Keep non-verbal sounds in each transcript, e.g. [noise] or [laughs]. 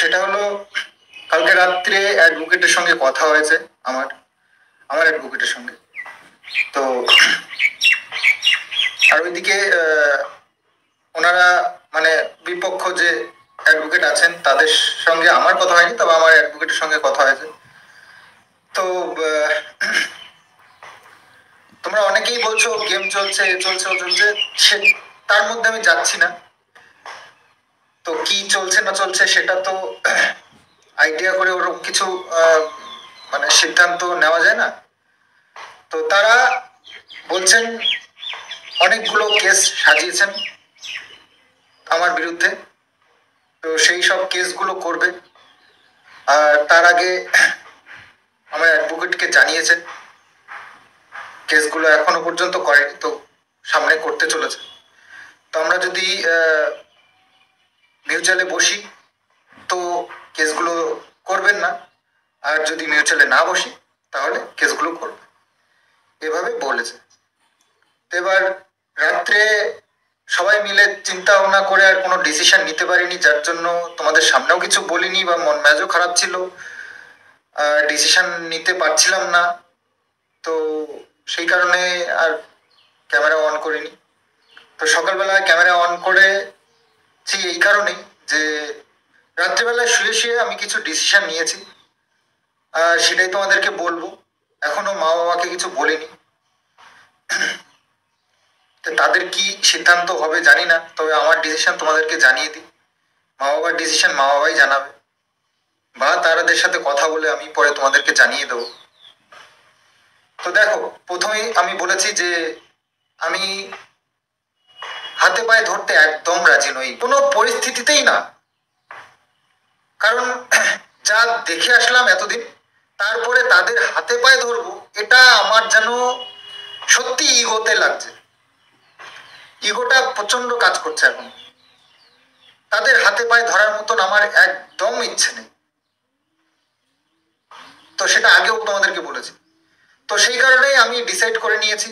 সেটা হলো কালকে রাত্রে অ্যাডভোকেটের সঙ্গে কথা হয়েছে আমার আমার অ্যাডভোকেটের সঙ্গে তো আর ওইদিকে ওনারা মানে বিপক্ষ যে অ্যাডভোকেট আছেন তাদের সঙ্গে আমার কথা হয়নি তবে আমার অ্যাডভোকেটের সঙ্গে কথা হয়েছে তো তোমরা অনেকেই বলছো গেম চলছে চলছে চলছে সে তার মধ্যে আমি যাচ্ছি না তো কি চলছে না চলছে সেটা তো আইডিয়া করে ওরকম কিছু মানে সিদ্ধান্ত নেওয়া যায় না তো তারা বলছেন অনেকগুলো কেস সাজিয়েছেন আমার বিরুদ্ধে তো সেই সব কেসগুলো করবে আর তার আগে আমার অ্যাডভোকেটকে জানিয়েছেন কেসগুলো এখনো পর্যন্ত করেনি তো সামনে করতে চলেছে তো আমরা যদি মিউচুয়ালে বসি তো কেসগুলো করবেন না আর যদি মিউচুয়ালে না বসি তাহলে কেসগুলো করবে এভাবে বলেছে এবার রাত্রে সবাই মিলে চিন্তা ভাবনা করে আর কোনো ডিসিশন নিতে পারিনি যার জন্য তোমাদের সামনেও কিছু বলিনি বা মন মেজও খারাপ ছিল ডিসিশন নিতে পারছিলাম না তো সেই কারণে আর ক্যামেরা অন করিনি তো সকালবেলা ক্যামেরা অন করে ঠিক এই কারণেই যে রাত্রিবেলায় শুয়ে শুয়ে আমি কিছু ডিসিশন নিয়েছি সেটাই তোমাদেরকে বলবো এখনো মা বাবাকে কিছু বলিনি তাদের কি সিদ্ধান্ত হবে জানি না তবে আমার ডিসিশন তোমাদেরকে জানিয়ে দিই মা বাবার ডিসিশন মা বাবাই জানাবে বা তারাদের সাথে কথা বলে আমি পরে তোমাদেরকে জানিয়ে দেবো তো দেখো প্রথমেই আমি বলেছি যে আমি হাতে পায়ে ধরতে একদম রাজি নই কোনো পরিস্থিতিতেই না কারণ [clears throat] যা দেখে আসলাম এতদিন তারপরে তাদের হাতে পায়ে ধরবো এটা আমার যেন সত্যি ইগোতে লাগছে ইগোটা প্রচন্ড কাজ করছে এখন তাদের হাতে পায়ে ধরার মতন আমার একদম ইচ্ছে নেই তো সেটা আগেও তোমাদেরকে বলেছি তো সেই কারণেই আমি ডিসাইড করে নিয়েছি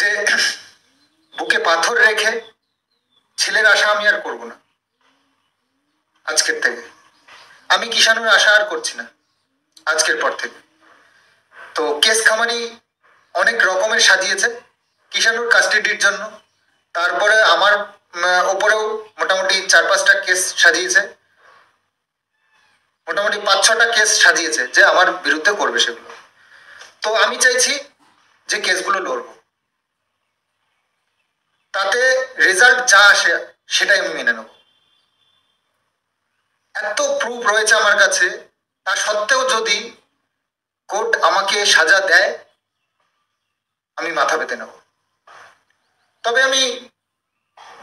যে [clears throat] বুকে পাথর রেখে ছেলের আশা আমি আর করব না আজকের থেকে আমি কিষাণুর আশা আর করছি না আজকের পর থেকে তো কেস খামারি অনেক রকমের সাজিয়েছে কিষাণুর কাস্টাডির জন্য তারপরে আমার ওপরেও মোটামুটি চার পাঁচটা কেস সাজিয়েছে মোটামুটি পাঁচ ছটা কেস সাজিয়েছে যে আমার বিরুদ্ধে করবে সেগুলো তো আমি চাইছি যে কেসগুলো লড়বো তাতে রেজাল্ট যা আসে সেটাই আমি মেনে নেব এত প্রুফ রয়েছে আমার কাছে তা সত্ত্বেও যদি কোর্ট আমাকে সাজা দেয় আমি মাথা পেতে নেব তবে আমি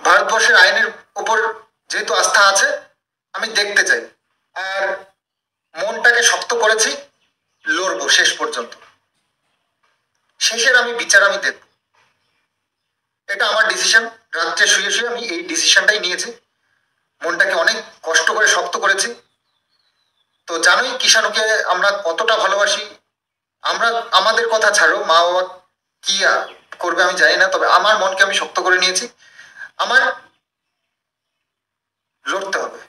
ভারতবর্ষের আইনের উপর যেহেতু আস্থা আছে আমি দেখতে চাই আর মনটাকে শক্ত করেছি লড়বো শেষ পর্যন্ত শেষের আমি বিচার আমি দেখবো এটা আমার ডিসিশন রাত্রে শুয়ে শুয়ে আমি এই ডিসিশনটাই নিয়েছি মনটাকে অনেক কষ্ট করে শক্ত করেছি তো জানোই কিষাণুকে আমরা কতটা ভালোবাসি আমরা আমাদের কথা ছাড়ো মা বাবা কি করবে আমি জানি না তবে আমার মনকে আমি শক্ত করে নিয়েছি আমার লড়তে হবে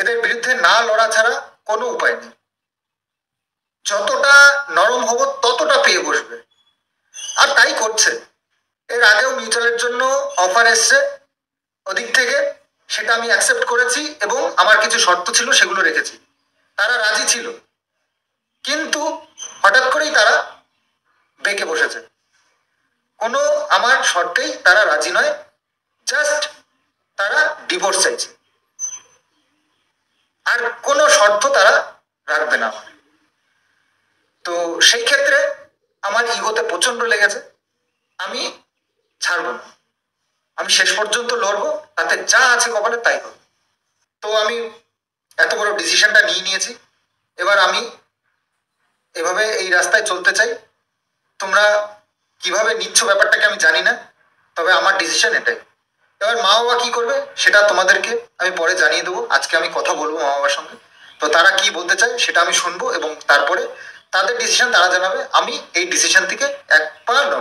এদের বিরুদ্ধে না লড়া ছাড়া কোনো উপায় নেই যতটা নরম হব ততটা পেয়ে বসবে আর তাই করছে এর আগেও মিউচুয়ালের জন্য অফার এসছে ওদিক থেকে সেটা আমি অ্যাকসেপ্ট করেছি এবং আমার কিছু শর্ত ছিল সেগুলো রেখেছি তারা রাজি ছিল কিন্তু হঠাৎ করেই তারা বেঁকে বসেছে কোনো আমার শর্তেই তারা রাজি নয় জাস্ট তারা ডিভোর্স চাইছে আর কোনো শর্ত তারা রাখবে না তো সেই ক্ষেত্রে আমার ইগোতে প্রচন্ড লেগেছে আমি ছাড়ব আমি শেষ পর্যন্ত লড়বো তাতে যা আছে কপালে তাই হবে তো আমি এত বড় ডিসিশনটা নিয়ে নিয়েছি এবার আমি এভাবে এই রাস্তায় চলতে চাই তোমরা কিভাবে নিচ্ছ ব্যাপারটাকে আমি জানি না তবে আমার ডিসিশন এটাই এবার মা বাবা কি করবে সেটা তোমাদেরকে আমি পরে জানিয়ে দেবো আজকে আমি কথা বলবো মা বাবার সঙ্গে তো তারা কি বলতে চায় সেটা আমি শুনবো এবং তারপরে তাদের ডিসিশন তারা জানাবে আমি এই ডিসিশন থেকে এক পা নেবো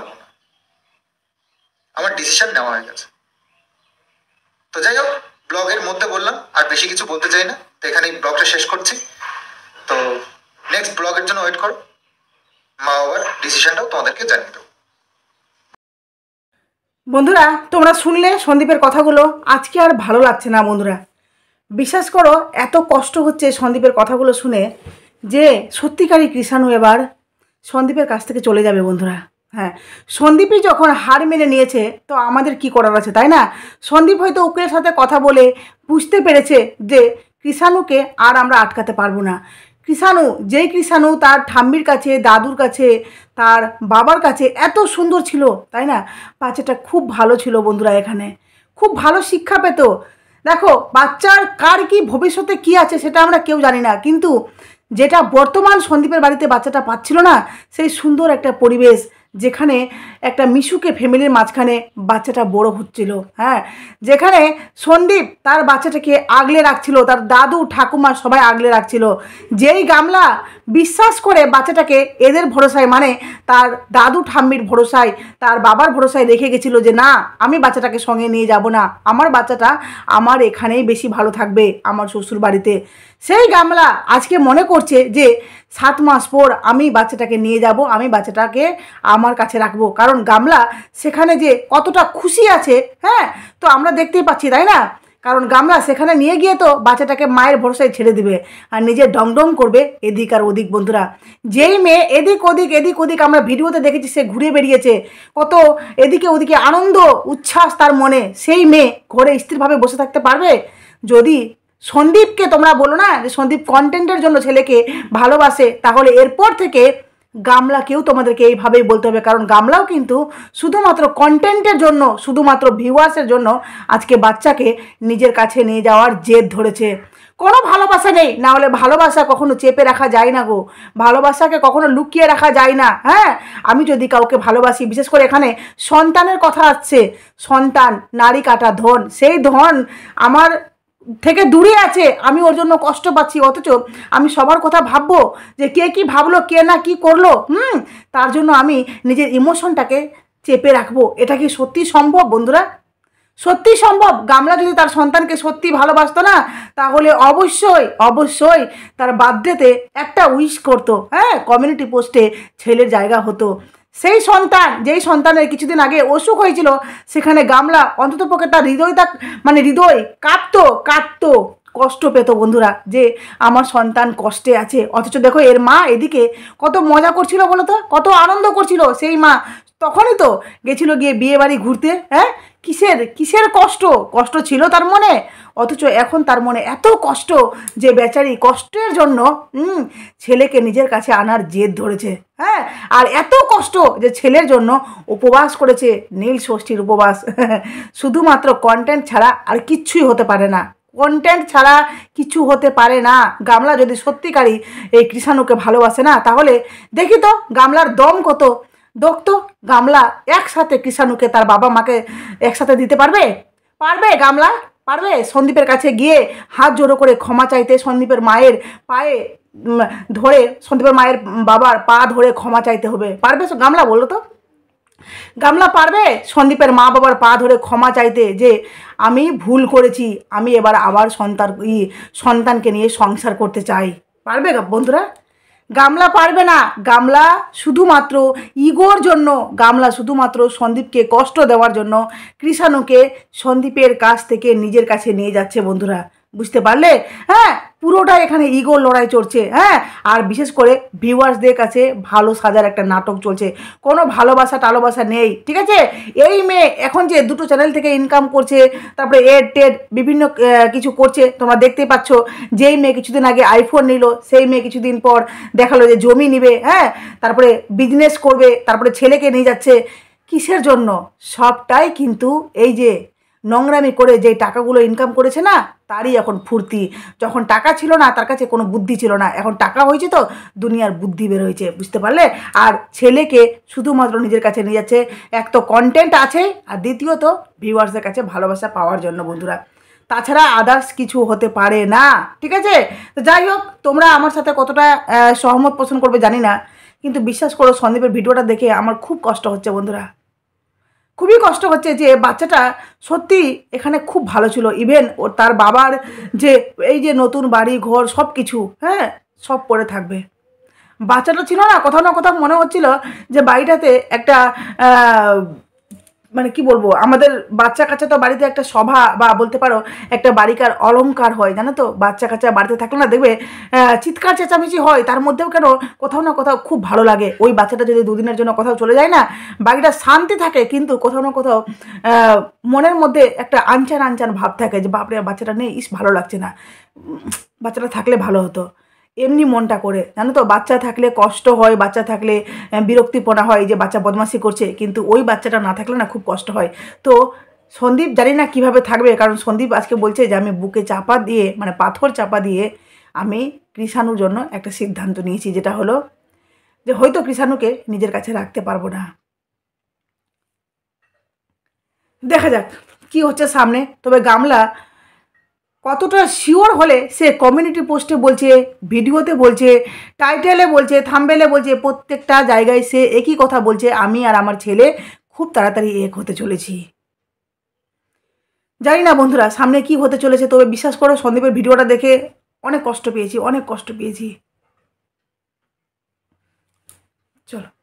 আমার ডিসিশন নেওয়া হয়ে গেছে তো যাই হোক ব্লগের মধ্যে বললাম আর বেশি কিছু বলতে চাই না তো এখানে ব্লগটা শেষ করছি তো নেক্সট ব্লগের জন্য ওয়েট করো মা বাবার ডিসিশনটাও তোমাদেরকে জানিয়ে দেবো বন্ধুরা তোমরা শুনলে সন্দীপের কথাগুলো আজকে আর ভালো লাগছে না বন্ধুরা বিশ্বাস করো এত কষ্ট হচ্ছে সন্দীপের কথাগুলো শুনে যে সত্যিকারই কৃষাণু এবার সন্দীপের কাছ থেকে চলে যাবে বন্ধুরা হ্যাঁ সন্দীপই যখন হার মেনে নিয়েছে তো আমাদের কি করার আছে তাই না সন্দীপ হয়তো উকিলের সাথে কথা বলে বুঝতে পেরেছে যে কৃষাণুকে আর আমরা আটকাতে পারবো না কৃষাণু যেই কৃষাণু তার ঠাম্মির কাছে দাদুর কাছে তার বাবার কাছে এত সুন্দর ছিল তাই না বাচ্চাটা খুব ভালো ছিল বন্ধুরা এখানে খুব ভালো শিক্ষা পেত দেখো বাচ্চার কার কি ভবিষ্যতে কি আছে সেটা আমরা কেউ জানি না কিন্তু যেটা বর্তমান সন্দীপের বাড়িতে বাচ্চাটা পাচ্ছিল না সেই সুন্দর একটা পরিবেশ যেখানে একটা মিশুকে ফ্যামিলির মাঝখানে বাচ্চাটা বড় হচ্ছিল হ্যাঁ যেখানে সন্দীপ তার বাচ্চাটাকে আগলে রাখছিল তার দাদু ঠাকুমা সবাই আগলে রাখছিল যেই গামলা বিশ্বাস করে বাচ্চাটাকে এদের ভরসায় মানে তার দাদু ঠাম্মির ভরসায় তার বাবার ভরসায় রেখে গেছিল যে না আমি বাচ্চাটাকে সঙ্গে নিয়ে যাব না আমার বাচ্চাটা আমার এখানেই বেশি ভালো থাকবে আমার শ্বশুর বাড়িতে সেই গামলা আজকে মনে করছে যে সাত মাস পর আমি বাচ্চাটাকে নিয়ে যাব আমি বাচ্চাটাকে আমার কাছে রাখবো কারণ গামলা সেখানে যে কতটা খুশি আছে হ্যাঁ তো আমরা দেখতেই পাচ্ছি তাই না কারণ গামলা সেখানে নিয়ে গিয়ে তো বাচ্চাটাকে মায়ের ভরসায় ছেড়ে দিবে আর নিজে ডংডং করবে এদিক আর ওদিক বন্ধুরা যেই মেয়ে এদিক ওদিক এদিক ওদিক আমরা ভিডিওতে দেখেছি সে ঘুরে বেরিয়েছে কত এদিকে ওদিকে আনন্দ উচ্ছ্বাস তার মনে সেই মেয়ে ঘরে স্থিরভাবে বসে থাকতে পারবে যদি সন্দীপকে তোমরা বলো না যে সন্দীপ কন্টেন্টের জন্য ছেলেকে ভালোবাসে তাহলে এরপর থেকে গামলাকেও তোমাদেরকে এইভাবেই বলতে হবে কারণ গামলাও কিন্তু শুধুমাত্র কন্টেন্টের জন্য শুধুমাত্র ভিউয়ার্সের জন্য আজকে বাচ্চাকে নিজের কাছে নিয়ে যাওয়ার জেদ ধরেছে কোনো ভালোবাসা নেই না হলে ভালোবাসা কখনো চেপে রাখা যায় না গো ভালোবাসাকে কখনো লুকিয়ে রাখা যায় না হ্যাঁ আমি যদি কাউকে ভালোবাসি বিশেষ করে এখানে সন্তানের কথা আসছে সন্তান নারী কাটা ধন সেই ধন আমার থেকে দূরে আছে আমি ওর জন্য কষ্ট পাচ্ছি অথচ আমি সবার কথা ভাববো যে কে কি ভাবলো কে না কি করলো হুম তার জন্য আমি নিজের ইমোশনটাকে চেপে রাখবো এটা কি সত্যি সম্ভব বন্ধুরা সত্যি সম্ভব গামলা যদি তার সন্তানকে সত্যি ভালোবাসত না তাহলে অবশ্যই অবশ্যই তার বার্থডেতে একটা উইশ করতো হ্যাঁ কমিউনিটি পোস্টে ছেলের জায়গা হতো সেই সন্তান যেই সন্তানের কিছুদিন আগে অসুখ হয়েছিল সেখানে গামলা অন্ততপক্ষে তার হৃদয় তা মানে হৃদয় কাঁপতো কাঁপতো কষ্ট পেত বন্ধুরা যে আমার সন্তান কষ্টে আছে অথচ দেখো এর মা এদিকে কত মজা করছিল বলো তো কত আনন্দ করছিল সেই মা তখনই তো গেছিলো গিয়ে বিয়ে বাড়ি ঘুরতে হ্যাঁ কিসের কিসের কষ্ট কষ্ট ছিল তার মনে অথচ এখন তার মনে এত কষ্ট যে বেচারি কষ্টের জন্য ছেলেকে নিজের কাছে আনার জেদ ধরেছে হ্যাঁ আর এত কষ্ট যে ছেলের জন্য উপবাস করেছে নীল ষষ্ঠীর উপবাস [laughs] শুধুমাত্র কন্টেন্ট ছাড়া আর কিচ্ছুই হতে পারে না কন্টেন্ট ছাড়া কিছু হতে পারে না গামলা যদি সত্যিকারই এই কৃষাণুকে ভালোবাসে না তাহলে দেখি তো গামলার দম কত দক্ত গামলা একসাথে কৃষাণুকে তার বাবা মাকে একসাথে দিতে পারবে পারবে গামলা পারবে সন্দীপের কাছে গিয়ে হাত জোড়ো করে ক্ষমা চাইতে সন্দীপের মায়ের পায়ে ধরে সন্দীপের মায়ের বাবার পা ধরে ক্ষমা চাইতে হবে পারবে গামলা বললো তো গামলা পারবে সন্দীপের মা বাবার পা ধরে ক্ষমা চাইতে যে আমি ভুল করেছি আমি এবার আবার সন্তান সন্তানকে নিয়ে সংসার করতে চাই পারবে বন্ধুরা গামলা পারবে না গামলা শুধুমাত্র ইগোর জন্য গামলা শুধুমাত্র সন্দীপকে কষ্ট দেওয়ার জন্য কৃষাণুকে সন্দীপের কাছ থেকে নিজের কাছে নিয়ে যাচ্ছে বন্ধুরা বুঝতে পারলে হ্যাঁ পুরোটা এখানে ইগো লড়াই চলছে হ্যাঁ আর বিশেষ করে ভিউয়ার্সদের কাছে ভালো সাজার একটা নাটক চলছে কোনো ভালোবাসা টালোবাসা নেই ঠিক আছে এই মেয়ে এখন যে দুটো চ্যানেল থেকে ইনকাম করছে তারপরে এড টেড বিভিন্ন কিছু করছে তোমরা দেখতেই পাচ্ছ যেই মেয়ে কিছুদিন আগে আইফোন নিল সেই মেয়ে কিছুদিন পর দেখালো যে জমি নিবে হ্যাঁ তারপরে বিজনেস করবে তারপরে ছেলেকে নিয়ে যাচ্ছে কিসের জন্য সবটাই কিন্তু এই যে নোংরামি করে যে টাকাগুলো ইনকাম করেছে না তারই এখন ফুর্তি যখন টাকা ছিল না তার কাছে কোনো বুদ্ধি ছিল না এখন টাকা হয়েছে তো দুনিয়ার বুদ্ধি বের হয়েছে বুঝতে পারলে আর ছেলেকে শুধুমাত্র নিজের কাছে নিয়ে যাচ্ছে এক তো কন্টেন্ট আছে আর দ্বিতীয়ত ভিউয়ার্সের কাছে ভালোবাসা পাওয়ার জন্য বন্ধুরা তাছাড়া আদার্স কিছু হতে পারে না ঠিক আছে তো যাই হোক তোমরা আমার সাথে কতটা সহমত পোষণ করবে জানি না কিন্তু বিশ্বাস করো সন্দীপের ভিডিওটা দেখে আমার খুব কষ্ট হচ্ছে বন্ধুরা খুবই কষ্ট হচ্ছে যে বাচ্চাটা সত্যি এখানে খুব ভালো ছিল ইভেন ও তার বাবার যে এই যে নতুন বাড়ি ঘর সব কিছু হ্যাঁ সব পড়ে থাকবে বাচ্চাটা ছিল না কোথাও না কোথাও মনে হচ্ছিল যে বাড়িটাতে একটা মানে কি বলবো আমাদের বাচ্চা কাচ্চা তো বাড়িতে একটা সভা বা বলতে পারো একটা বাড়িকার অলঙ্কার হয় জানো তো বাচ্চা কাচ্চা বাড়িতে থাকলে না দেখবে চিৎকার চেঁচামেচি হয় তার মধ্যেও কেন কোথাও না কোথাও খুব ভালো লাগে ওই বাচ্চাটা যদি দুদিনের জন্য কোথাও চলে যায় না বাড়িটা শান্তি থাকে কিন্তু কোথাও না কোথাও মনের মধ্যে একটা আনচান আনচান ভাব থাকে যে বাপরে বাচ্চাটা নেই ইস ভালো লাগছে না বাচ্চাটা থাকলে ভালো হতো এমনি মনটা করে জানো তো বাচ্চা থাকলে কষ্ট হয় বাচ্চা থাকলে বিরক্তিপনা হয় যে বাচ্চা বদমাসি করছে কিন্তু ওই বাচ্চাটা না থাকলে না খুব কষ্ট হয় তো সন্দীপ জানি না কিভাবে থাকবে কারণ সন্দীপ আজকে বলছে যে আমি বুকে চাপা দিয়ে মানে পাথর চাপা দিয়ে আমি কৃষাণুর জন্য একটা সিদ্ধান্ত নিয়েছি যেটা হলো যে হয়তো কৃষাণুকে নিজের কাছে রাখতে পারবো না দেখা যাক কি হচ্ছে সামনে তবে গামলা কতটা শিওর হলে সে কমিউনিটি পোস্টে বলছে ভিডিওতে বলছে টাইটেলে বলছে থাম্বেলে বলছে প্রত্যেকটা জায়গায় সে একই কথা বলছে আমি আর আমার ছেলে খুব তাড়াতাড়ি এক হতে চলেছি জানি না বন্ধুরা সামনে কি হতে চলেছে তবে বিশ্বাস করো সন্দীপের ভিডিওটা দেখে অনেক কষ্ট পেয়েছি অনেক কষ্ট পেয়েছি চলো